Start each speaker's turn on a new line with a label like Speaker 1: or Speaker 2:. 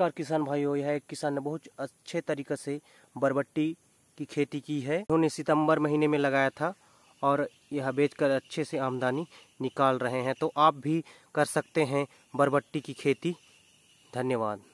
Speaker 1: नमस्कार किसान भाइयों यह एक किसान ने बहुत अच्छे तरीके से बरबट्टी की खेती की है उन्होंने सितंबर महीने में लगाया था और यह बेचकर अच्छे से आमदनी निकाल रहे हैं तो आप भी कर सकते हैं बरबट्टी की खेती धन्यवाद